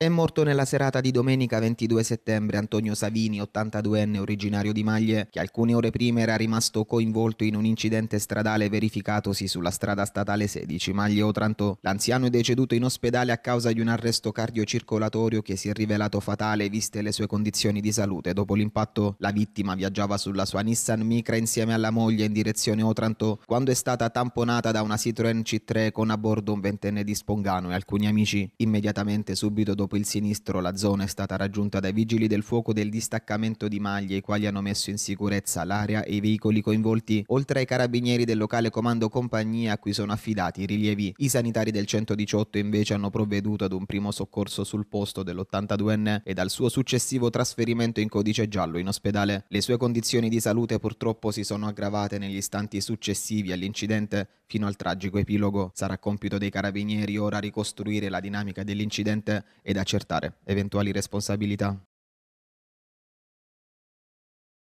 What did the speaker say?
È morto nella serata di domenica 22 settembre Antonio Savini, 82enne originario di Maglie, che alcune ore prima era rimasto coinvolto in un incidente stradale verificatosi sulla strada statale 16 Maglie-Otranto. L'anziano è deceduto in ospedale a causa di un arresto cardiocircolatorio che si è rivelato fatale viste le sue condizioni di salute. Dopo l'impatto, la vittima viaggiava sulla sua Nissan Micra insieme alla moglie in direzione Otranto quando è stata tamponata da una Citroën C3 con a bordo un ventenne di Spongano e alcuni amici. Immediatamente subito dopo dopo il sinistro la zona è stata raggiunta dai vigili del fuoco del distaccamento di Maglie, i quali hanno messo in sicurezza l'area e i veicoli coinvolti, oltre ai carabinieri del locale comando compagnia a cui sono affidati i rilievi. I sanitari del 118 invece hanno provveduto ad un primo soccorso sul posto dell'82enne e dal suo successivo trasferimento in codice giallo in ospedale. Le sue condizioni di salute purtroppo si sono aggravate negli istanti successivi all'incidente fino al tragico epilogo. Sarà compito dei carabinieri ora ricostruire la dinamica dell'incidente ed da accertare eventuali responsabilità?